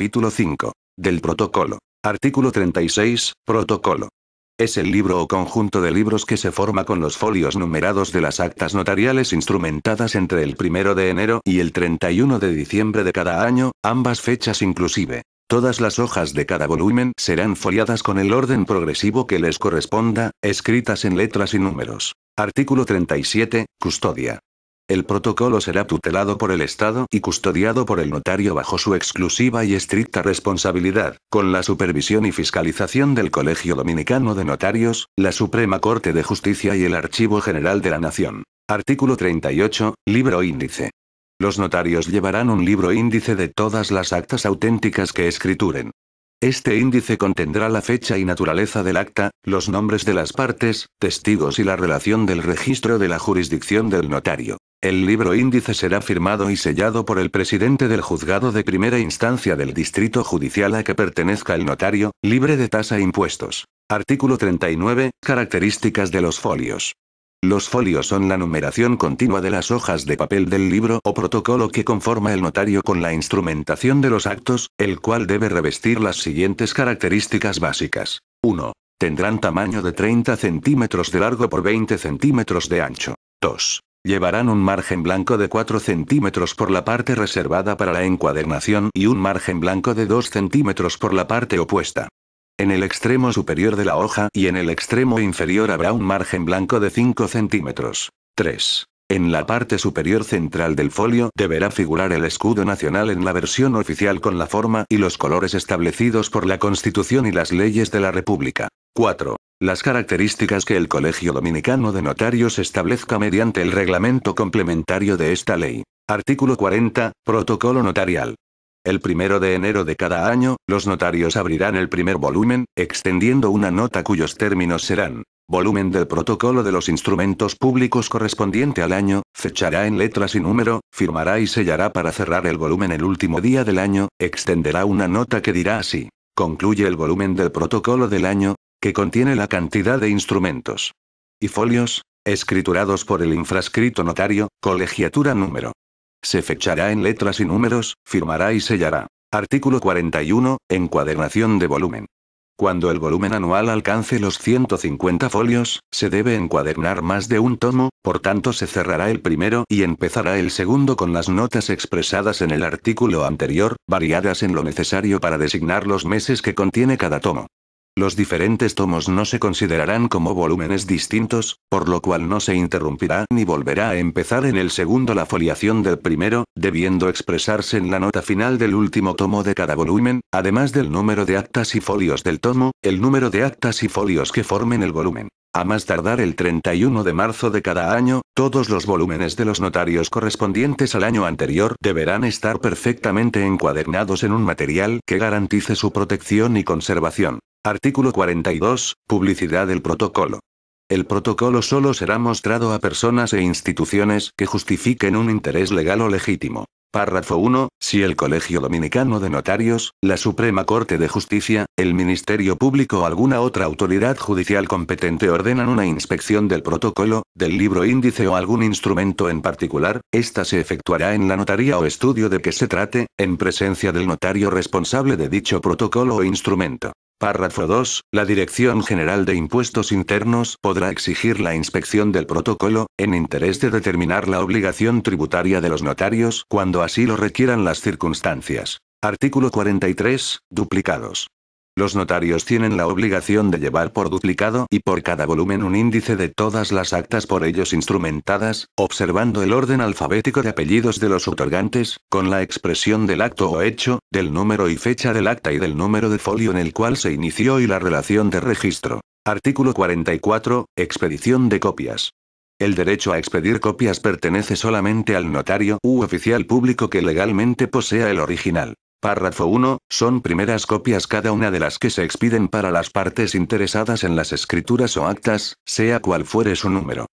Capítulo 5. Del protocolo. Artículo 36. Protocolo. Es el libro o conjunto de libros que se forma con los folios numerados de las actas notariales instrumentadas entre el 1 de enero y el 31 de diciembre de cada año, ambas fechas inclusive. Todas las hojas de cada volumen serán foliadas con el orden progresivo que les corresponda, escritas en letras y números. Artículo 37. Custodia. El protocolo será tutelado por el Estado y custodiado por el notario bajo su exclusiva y estricta responsabilidad, con la supervisión y fiscalización del Colegio Dominicano de Notarios, la Suprema Corte de Justicia y el Archivo General de la Nación. Artículo 38, libro índice. Los notarios llevarán un libro índice de todas las actas auténticas que escrituren. Este índice contendrá la fecha y naturaleza del acta, los nombres de las partes, testigos y la relación del registro de la jurisdicción del notario. El libro índice será firmado y sellado por el presidente del juzgado de primera instancia del distrito judicial a que pertenezca el notario, libre de tasa e impuestos. Artículo 39. Características de los folios. Los folios son la numeración continua de las hojas de papel del libro o protocolo que conforma el notario con la instrumentación de los actos, el cual debe revestir las siguientes características básicas. 1. Tendrán tamaño de 30 centímetros de largo por 20 centímetros de ancho. 2. Llevarán un margen blanco de 4 centímetros por la parte reservada para la encuadernación y un margen blanco de 2 centímetros por la parte opuesta. En el extremo superior de la hoja y en el extremo inferior habrá un margen blanco de 5 centímetros. 3. En la parte superior central del folio deberá figurar el escudo nacional en la versión oficial con la forma y los colores establecidos por la Constitución y las leyes de la República. 4. Las características que el Colegio Dominicano de Notarios establezca mediante el reglamento complementario de esta ley. Artículo 40. Protocolo notarial. El primero de enero de cada año, los notarios abrirán el primer volumen, extendiendo una nota cuyos términos serán. Volumen del protocolo de los instrumentos públicos correspondiente al año, fechará en letras y número, firmará y sellará para cerrar el volumen el último día del año, extenderá una nota que dirá así. Concluye el volumen del protocolo del año, que contiene la cantidad de instrumentos y folios, escriturados por el infrascrito notario, colegiatura número. Se fechará en letras y números, firmará y sellará. Artículo 41, encuadernación de volumen. Cuando el volumen anual alcance los 150 folios, se debe encuadernar más de un tomo, por tanto se cerrará el primero y empezará el segundo con las notas expresadas en el artículo anterior, variadas en lo necesario para designar los meses que contiene cada tomo los diferentes tomos no se considerarán como volúmenes distintos, por lo cual no se interrumpirá ni volverá a empezar en el segundo la foliación del primero, debiendo expresarse en la nota final del último tomo de cada volumen, además del número de actas y folios del tomo, el número de actas y folios que formen el volumen. A más tardar el 31 de marzo de cada año, todos los volúmenes de los notarios correspondientes al año anterior deberán estar perfectamente encuadernados en un material que garantice su protección y conservación. Artículo 42. Publicidad del protocolo. El protocolo solo será mostrado a personas e instituciones que justifiquen un interés legal o legítimo. Párrafo 1. Si el Colegio Dominicano de Notarios, la Suprema Corte de Justicia, el Ministerio Público o alguna otra autoridad judicial competente ordenan una inspección del protocolo, del libro índice o algún instrumento en particular, esta se efectuará en la notaría o estudio de que se trate, en presencia del notario responsable de dicho protocolo o instrumento. Párrafo 2. La Dirección General de Impuestos Internos podrá exigir la inspección del protocolo, en interés de determinar la obligación tributaria de los notarios cuando así lo requieran las circunstancias. Artículo 43. Duplicados. Los notarios tienen la obligación de llevar por duplicado y por cada volumen un índice de todas las actas por ellos instrumentadas, observando el orden alfabético de apellidos de los otorgantes, con la expresión del acto o hecho, del número y fecha del acta y del número de folio en el cual se inició y la relación de registro. Artículo 44. Expedición de copias. El derecho a expedir copias pertenece solamente al notario u oficial público que legalmente posea el original. Párrafo 1. Son primeras copias cada una de las que se expiden para las partes interesadas en las escrituras o actas, sea cual fuere su número.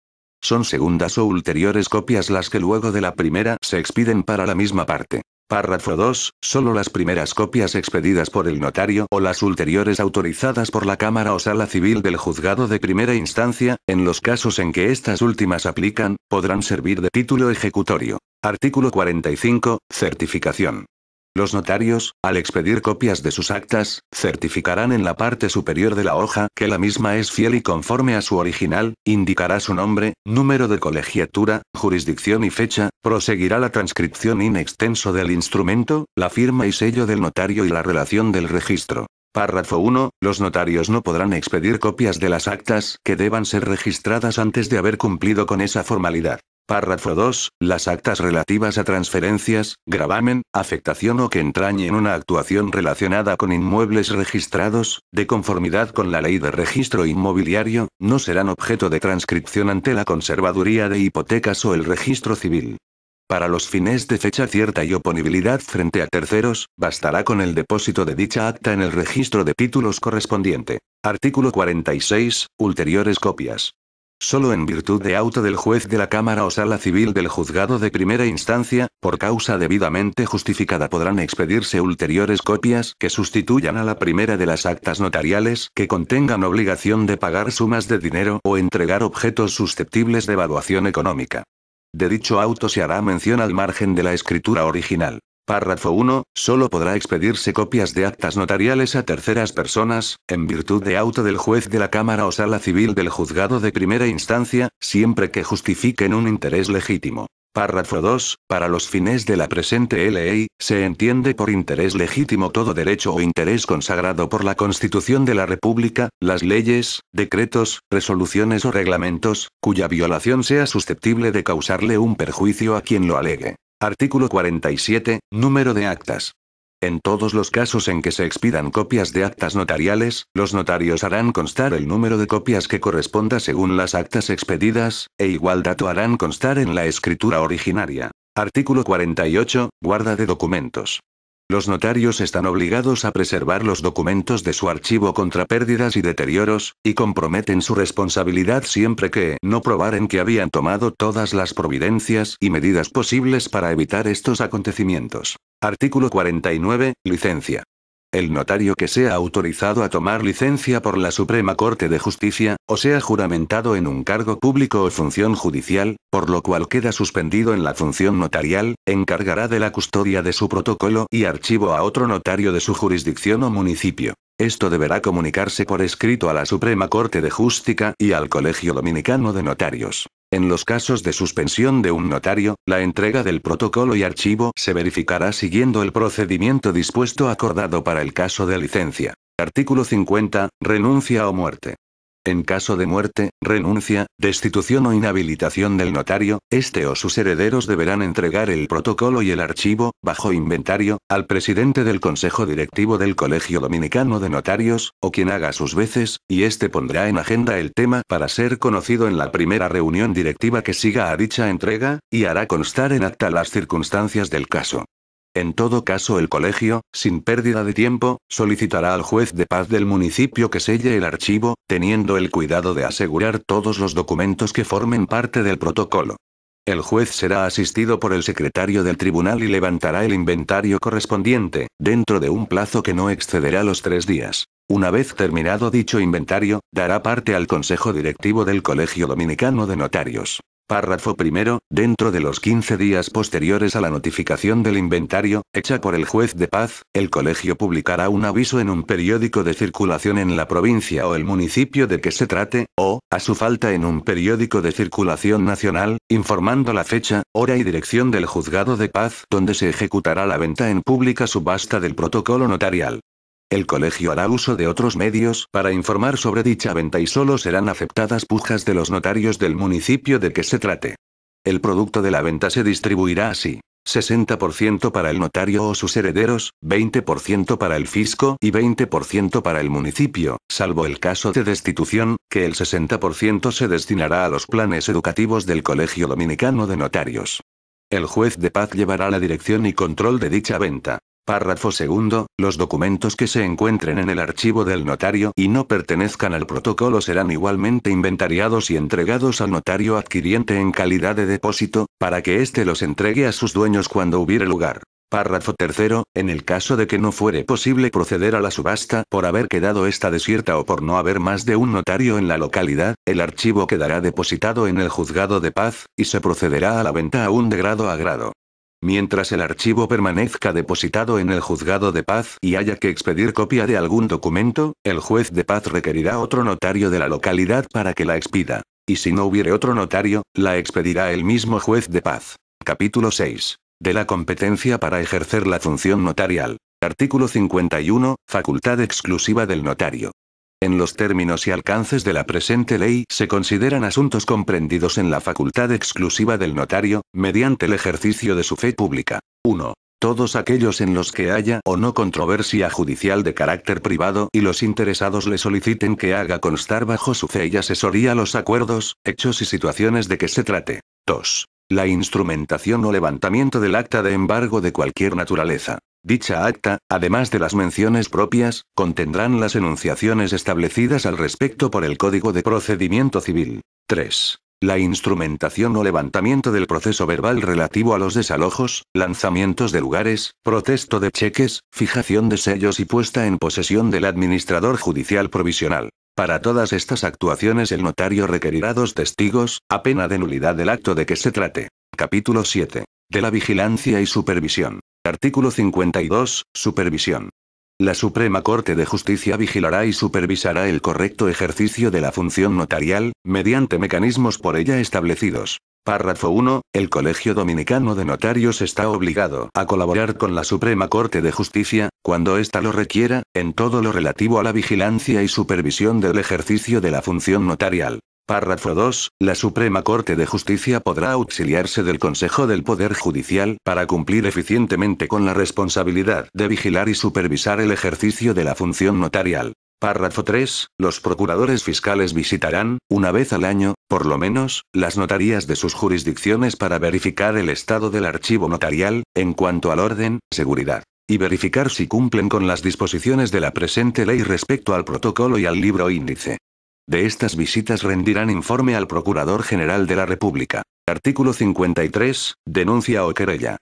Son segundas o ulteriores copias las que luego de la primera se expiden para la misma parte. Párrafo 2. Solo las primeras copias expedidas por el notario o las ulteriores autorizadas por la Cámara o Sala Civil del Juzgado de Primera Instancia, en los casos en que estas últimas aplican, podrán servir de título ejecutorio. Artículo 45. Certificación. Los notarios, al expedir copias de sus actas, certificarán en la parte superior de la hoja que la misma es fiel y conforme a su original, indicará su nombre, número de colegiatura, jurisdicción y fecha, proseguirá la transcripción in extenso del instrumento, la firma y sello del notario y la relación del registro. Párrafo 1. Los notarios no podrán expedir copias de las actas que deban ser registradas antes de haber cumplido con esa formalidad. Párrafo 2. Las actas relativas a transferencias, gravamen, afectación o que entrañen una actuación relacionada con inmuebles registrados, de conformidad con la ley de registro inmobiliario, no serán objeto de transcripción ante la Conservaduría de Hipotecas o el Registro Civil. Para los fines de fecha cierta y oponibilidad frente a terceros, bastará con el depósito de dicha acta en el registro de títulos correspondiente. Artículo 46. Ulteriores copias. Solo en virtud de auto del juez de la Cámara o Sala Civil del Juzgado de Primera Instancia, por causa debidamente justificada podrán expedirse ulteriores copias que sustituyan a la primera de las actas notariales que contengan obligación de pagar sumas de dinero o entregar objetos susceptibles de evaluación económica. De dicho auto se hará mención al margen de la escritura original. Párrafo 1. Solo podrá expedirse copias de actas notariales a terceras personas, en virtud de auto del juez de la Cámara o Sala Civil del Juzgado de Primera Instancia, siempre que justifiquen un interés legítimo. Párrafo 2. Para los fines de la presente ley, se entiende por interés legítimo todo derecho o interés consagrado por la Constitución de la República, las leyes, decretos, resoluciones o reglamentos, cuya violación sea susceptible de causarle un perjuicio a quien lo alegue. Artículo 47, número de actas. En todos los casos en que se expidan copias de actas notariales, los notarios harán constar el número de copias que corresponda según las actas expedidas, e igual dato harán constar en la escritura originaria. Artículo 48, guarda de documentos. Los notarios están obligados a preservar los documentos de su archivo contra pérdidas y deterioros, y comprometen su responsabilidad siempre que no probaren que habían tomado todas las providencias y medidas posibles para evitar estos acontecimientos. Artículo 49, licencia el notario que sea autorizado a tomar licencia por la Suprema Corte de Justicia, o sea juramentado en un cargo público o función judicial, por lo cual queda suspendido en la función notarial, encargará de la custodia de su protocolo y archivo a otro notario de su jurisdicción o municipio. Esto deberá comunicarse por escrito a la Suprema Corte de Justicia y al Colegio Dominicano de Notarios. En los casos de suspensión de un notario, la entrega del protocolo y archivo se verificará siguiendo el procedimiento dispuesto acordado para el caso de licencia. Artículo 50. Renuncia o muerte. En caso de muerte, renuncia, destitución o inhabilitación del notario, este o sus herederos deberán entregar el protocolo y el archivo, bajo inventario, al presidente del Consejo Directivo del Colegio Dominicano de Notarios, o quien haga sus veces, y este pondrá en agenda el tema para ser conocido en la primera reunión directiva que siga a dicha entrega, y hará constar en acta las circunstancias del caso. En todo caso el colegio, sin pérdida de tiempo, solicitará al juez de paz del municipio que selle el archivo, teniendo el cuidado de asegurar todos los documentos que formen parte del protocolo. El juez será asistido por el secretario del tribunal y levantará el inventario correspondiente, dentro de un plazo que no excederá los tres días. Una vez terminado dicho inventario, dará parte al Consejo Directivo del Colegio Dominicano de Notarios. Párrafo primero, dentro de los 15 días posteriores a la notificación del inventario, hecha por el juez de paz, el colegio publicará un aviso en un periódico de circulación en la provincia o el municipio de que se trate, o, a su falta en un periódico de circulación nacional, informando la fecha, hora y dirección del juzgado de paz donde se ejecutará la venta en pública subasta del protocolo notarial. El colegio hará uso de otros medios para informar sobre dicha venta y solo serán aceptadas pujas de los notarios del municipio de que se trate. El producto de la venta se distribuirá así. 60% para el notario o sus herederos, 20% para el fisco y 20% para el municipio, salvo el caso de destitución, que el 60% se destinará a los planes educativos del Colegio Dominicano de Notarios. El juez de paz llevará la dirección y control de dicha venta. Párrafo segundo, los documentos que se encuentren en el archivo del notario y no pertenezcan al protocolo serán igualmente inventariados y entregados al notario adquiriente en calidad de depósito, para que éste los entregue a sus dueños cuando hubiere lugar. Párrafo tercero, en el caso de que no fuere posible proceder a la subasta por haber quedado esta desierta o por no haber más de un notario en la localidad, el archivo quedará depositado en el juzgado de paz, y se procederá a la venta aún de grado a grado. Mientras el archivo permanezca depositado en el juzgado de paz y haya que expedir copia de algún documento, el juez de paz requerirá otro notario de la localidad para que la expida. Y si no hubiere otro notario, la expedirá el mismo juez de paz. Capítulo 6. De la competencia para ejercer la función notarial. Artículo 51. Facultad exclusiva del notario. En los términos y alcances de la presente ley se consideran asuntos comprendidos en la facultad exclusiva del notario, mediante el ejercicio de su fe pública. 1. Todos aquellos en los que haya o no controversia judicial de carácter privado y los interesados le soliciten que haga constar bajo su fe y asesoría los acuerdos, hechos y situaciones de que se trate. 2. La instrumentación o levantamiento del acta de embargo de cualquier naturaleza. Dicha acta, además de las menciones propias, contendrán las enunciaciones establecidas al respecto por el Código de Procedimiento Civil. 3. La instrumentación o levantamiento del proceso verbal relativo a los desalojos, lanzamientos de lugares, protesto de cheques, fijación de sellos y puesta en posesión del administrador judicial provisional. Para todas estas actuaciones el notario requerirá dos testigos, a pena de nulidad del acto de que se trate. Capítulo 7. De la vigilancia y supervisión. Artículo 52. Supervisión. La Suprema Corte de Justicia vigilará y supervisará el correcto ejercicio de la función notarial, mediante mecanismos por ella establecidos. Párrafo 1. El Colegio Dominicano de Notarios está obligado a colaborar con la Suprema Corte de Justicia, cuando ésta lo requiera, en todo lo relativo a la vigilancia y supervisión del ejercicio de la función notarial. Párrafo 2. La Suprema Corte de Justicia podrá auxiliarse del Consejo del Poder Judicial para cumplir eficientemente con la responsabilidad de vigilar y supervisar el ejercicio de la función notarial. Párrafo 3. Los procuradores fiscales visitarán, una vez al año, por lo menos, las notarías de sus jurisdicciones para verificar el estado del archivo notarial, en cuanto al orden, seguridad y verificar si cumplen con las disposiciones de la presente ley respecto al protocolo y al libro índice. De estas visitas rendirán informe al Procurador General de la República. Artículo 53. Denuncia o querella.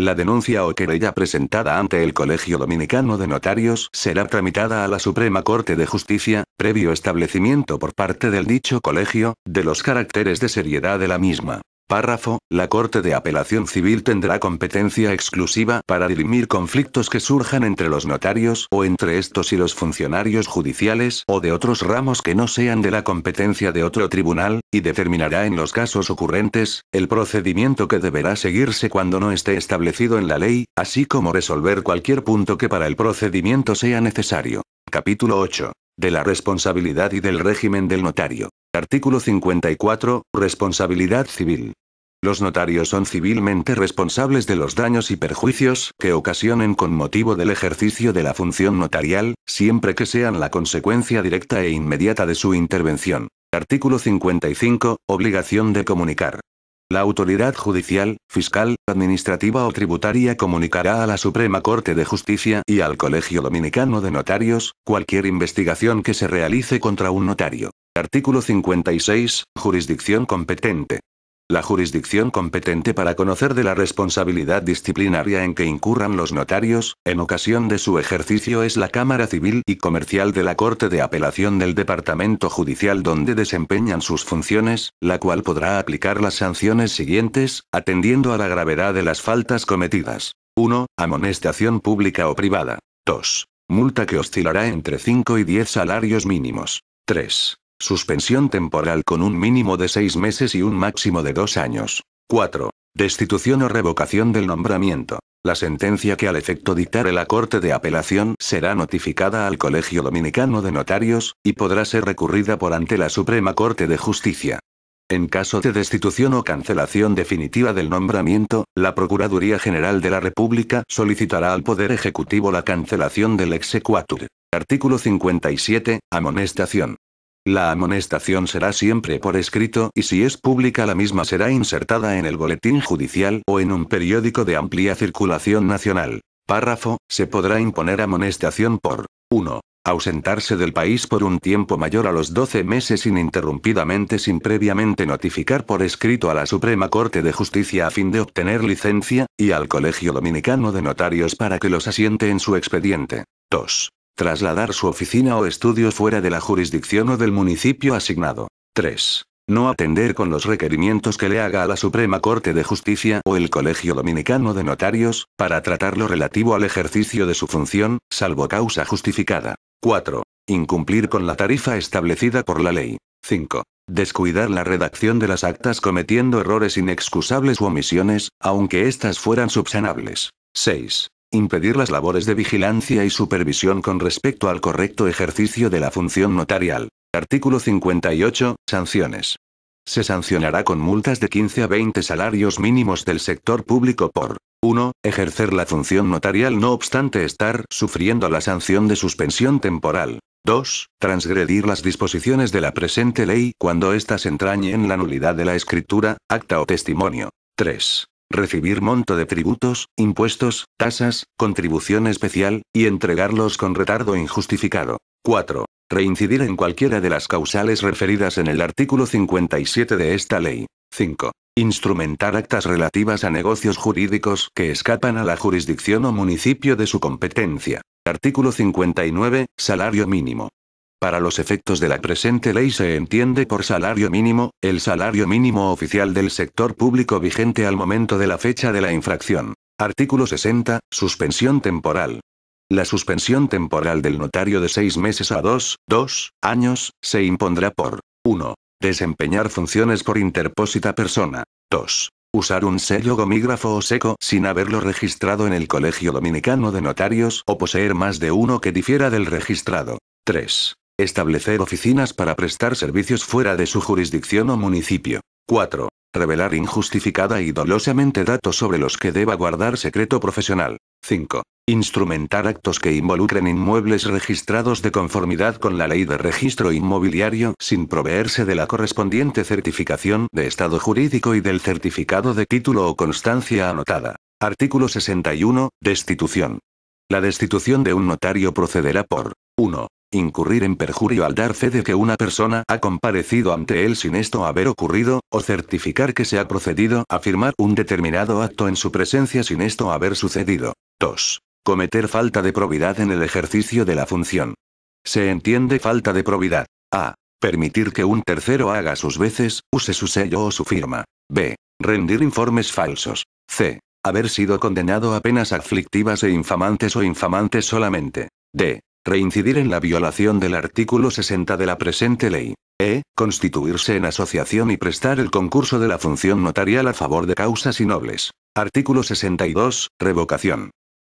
La denuncia o querella presentada ante el Colegio Dominicano de Notarios será tramitada a la Suprema Corte de Justicia, previo establecimiento por parte del dicho colegio, de los caracteres de seriedad de la misma. Párrafo, la Corte de Apelación Civil tendrá competencia exclusiva para dirimir conflictos que surjan entre los notarios o entre estos y los funcionarios judiciales o de otros ramos que no sean de la competencia de otro tribunal, y determinará en los casos ocurrentes, el procedimiento que deberá seguirse cuando no esté establecido en la ley, así como resolver cualquier punto que para el procedimiento sea necesario. Capítulo 8. De la responsabilidad y del régimen del notario. Artículo 54. Responsabilidad civil. Los notarios son civilmente responsables de los daños y perjuicios que ocasionen con motivo del ejercicio de la función notarial, siempre que sean la consecuencia directa e inmediata de su intervención. Artículo 55. Obligación de comunicar. La autoridad judicial, fiscal, administrativa o tributaria comunicará a la Suprema Corte de Justicia y al Colegio Dominicano de Notarios cualquier investigación que se realice contra un notario. Artículo 56. Jurisdicción competente. La jurisdicción competente para conocer de la responsabilidad disciplinaria en que incurran los notarios, en ocasión de su ejercicio es la Cámara Civil y Comercial de la Corte de Apelación del Departamento Judicial donde desempeñan sus funciones, la cual podrá aplicar las sanciones siguientes, atendiendo a la gravedad de las faltas cometidas. 1. Amonestación pública o privada. 2. Multa que oscilará entre 5 y 10 salarios mínimos. 3. Suspensión temporal con un mínimo de seis meses y un máximo de dos años. 4. Destitución o revocación del nombramiento. La sentencia que al efecto dictare la Corte de Apelación será notificada al Colegio Dominicano de Notarios, y podrá ser recurrida por ante la Suprema Corte de Justicia. En caso de destitución o cancelación definitiva del nombramiento, la Procuraduría General de la República solicitará al Poder Ejecutivo la cancelación del exequatur. Artículo 57. Amonestación. La amonestación será siempre por escrito y si es pública la misma será insertada en el boletín judicial o en un periódico de amplia circulación nacional. Párrafo, se podrá imponer amonestación por 1. Ausentarse del país por un tiempo mayor a los 12 meses ininterrumpidamente sin previamente notificar por escrito a la Suprema Corte de Justicia a fin de obtener licencia, y al Colegio Dominicano de Notarios para que los asiente en su expediente. 2. Trasladar su oficina o estudio fuera de la jurisdicción o del municipio asignado. 3. No atender con los requerimientos que le haga a la Suprema Corte de Justicia o el Colegio Dominicano de Notarios, para tratar lo relativo al ejercicio de su función, salvo causa justificada. 4. Incumplir con la tarifa establecida por la ley. 5. Descuidar la redacción de las actas cometiendo errores inexcusables u omisiones, aunque éstas fueran subsanables. 6. Impedir las labores de vigilancia y supervisión con respecto al correcto ejercicio de la función notarial. Artículo 58. Sanciones. Se sancionará con multas de 15 a 20 salarios mínimos del sector público por 1. Ejercer la función notarial no obstante estar sufriendo la sanción de suspensión temporal. 2. Transgredir las disposiciones de la presente ley cuando éstas entrañen la nulidad de la escritura, acta o testimonio. 3 recibir monto de tributos, impuestos, tasas, contribución especial, y entregarlos con retardo injustificado. 4. Reincidir en cualquiera de las causales referidas en el artículo 57 de esta ley. 5. Instrumentar actas relativas a negocios jurídicos que escapan a la jurisdicción o municipio de su competencia. Artículo 59. Salario mínimo. Para los efectos de la presente ley se entiende por salario mínimo, el salario mínimo oficial del sector público vigente al momento de la fecha de la infracción. Artículo 60. Suspensión temporal. La suspensión temporal del notario de seis meses a dos, dos años, se impondrá por 1. Desempeñar funciones por interpósita persona. 2. Usar un sello gomígrafo o seco sin haberlo registrado en el Colegio Dominicano de Notarios o poseer más de uno que difiera del registrado. 3. Establecer oficinas para prestar servicios fuera de su jurisdicción o municipio. 4. Revelar injustificada y dolosamente datos sobre los que deba guardar secreto profesional. 5. Instrumentar actos que involucren inmuebles registrados de conformidad con la ley de registro inmobiliario sin proveerse de la correspondiente certificación de estado jurídico y del certificado de título o constancia anotada. Artículo 61. Destitución. La destitución de un notario procederá por 1 incurrir en perjurio al dar fe de que una persona ha comparecido ante él sin esto haber ocurrido, o certificar que se ha procedido a firmar un determinado acto en su presencia sin esto haber sucedido. 2. Cometer falta de probidad en el ejercicio de la función. Se entiende falta de probidad. A. Permitir que un tercero haga sus veces, use su sello o su firma. B. Rendir informes falsos. C. Haber sido condenado a penas aflictivas e infamantes o infamantes solamente. D reincidir en la violación del artículo 60 de la presente ley. E. Constituirse en asociación y prestar el concurso de la función notarial a favor de causas y nobles. Artículo 62. Revocación.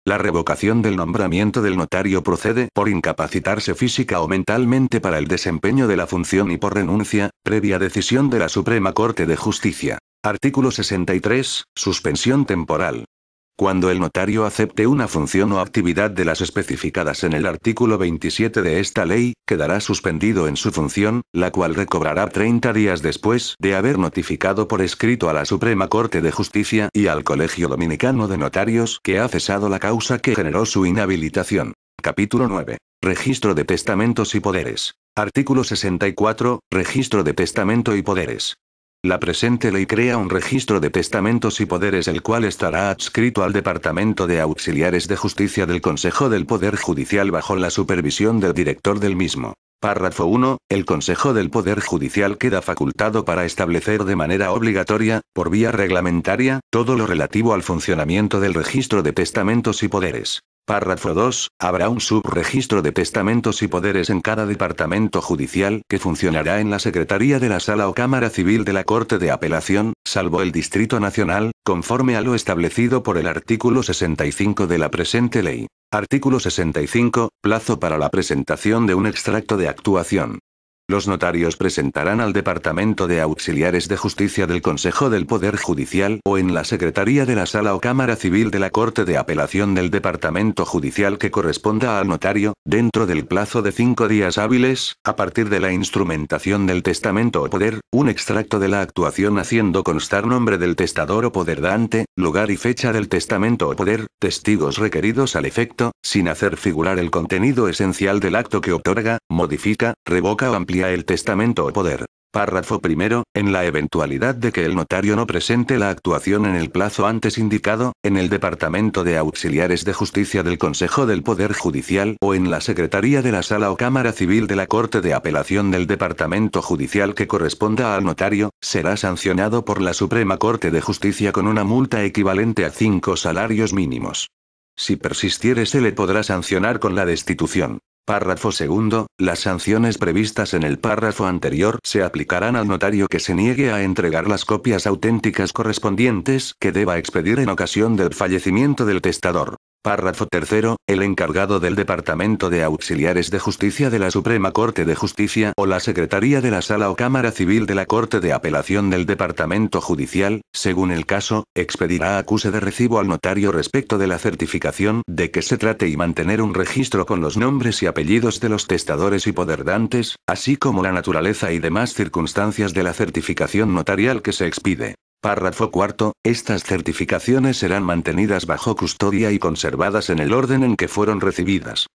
La revocación del nombramiento del notario procede por incapacitarse física o mentalmente para el desempeño de la función y por renuncia, previa decisión de la Suprema Corte de Justicia. Artículo 63. Suspensión temporal. Cuando el notario acepte una función o actividad de las especificadas en el artículo 27 de esta ley, quedará suspendido en su función, la cual recobrará 30 días después de haber notificado por escrito a la Suprema Corte de Justicia y al Colegio Dominicano de Notarios que ha cesado la causa que generó su inhabilitación. Capítulo 9. Registro de testamentos y poderes. Artículo 64. Registro de testamento y poderes. La presente ley crea un registro de testamentos y poderes el cual estará adscrito al Departamento de Auxiliares de Justicia del Consejo del Poder Judicial bajo la supervisión del director del mismo. Párrafo 1. El Consejo del Poder Judicial queda facultado para establecer de manera obligatoria, por vía reglamentaria, todo lo relativo al funcionamiento del registro de testamentos y poderes. Párrafo 2. Habrá un subregistro de testamentos y poderes en cada departamento judicial que funcionará en la Secretaría de la Sala o Cámara Civil de la Corte de Apelación, salvo el Distrito Nacional, conforme a lo establecido por el artículo 65 de la presente ley. Artículo 65. Plazo para la presentación de un extracto de actuación. Los notarios presentarán al Departamento de Auxiliares de Justicia del Consejo del Poder Judicial o en la Secretaría de la Sala o Cámara Civil de la Corte de Apelación del Departamento Judicial que corresponda al notario, dentro del plazo de cinco días hábiles, a partir de la instrumentación del testamento o poder, un extracto de la actuación haciendo constar nombre del testador o poder dante, lugar y fecha del testamento o poder, testigos requeridos al efecto, sin hacer figurar el contenido esencial del acto que otorga, modifica, revoca o amplia el testamento o poder. Párrafo primero, en la eventualidad de que el notario no presente la actuación en el plazo antes indicado, en el Departamento de Auxiliares de Justicia del Consejo del Poder Judicial o en la Secretaría de la Sala o Cámara Civil de la Corte de Apelación del Departamento Judicial que corresponda al notario, será sancionado por la Suprema Corte de Justicia con una multa equivalente a cinco salarios mínimos. Si persistiere se le podrá sancionar con la destitución. Párrafo segundo, las sanciones previstas en el párrafo anterior se aplicarán al notario que se niegue a entregar las copias auténticas correspondientes que deba expedir en ocasión del fallecimiento del testador. Párrafo tercero, el encargado del Departamento de Auxiliares de Justicia de la Suprema Corte de Justicia o la Secretaría de la Sala o Cámara Civil de la Corte de Apelación del Departamento Judicial, según el caso, expedirá acuse de recibo al notario respecto de la certificación de que se trate y mantener un registro con los nombres y apellidos de los testadores y poderdantes, así como la naturaleza y demás circunstancias de la certificación notarial que se expide. Párrafo cuarto, estas certificaciones serán mantenidas bajo custodia y conservadas en el orden en que fueron recibidas.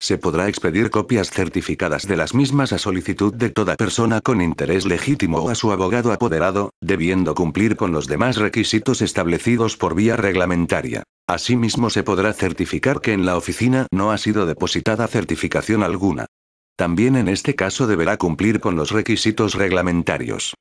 Se podrá expedir copias certificadas de las mismas a solicitud de toda persona con interés legítimo o a su abogado apoderado, debiendo cumplir con los demás requisitos establecidos por vía reglamentaria. Asimismo se podrá certificar que en la oficina no ha sido depositada certificación alguna. También en este caso deberá cumplir con los requisitos reglamentarios.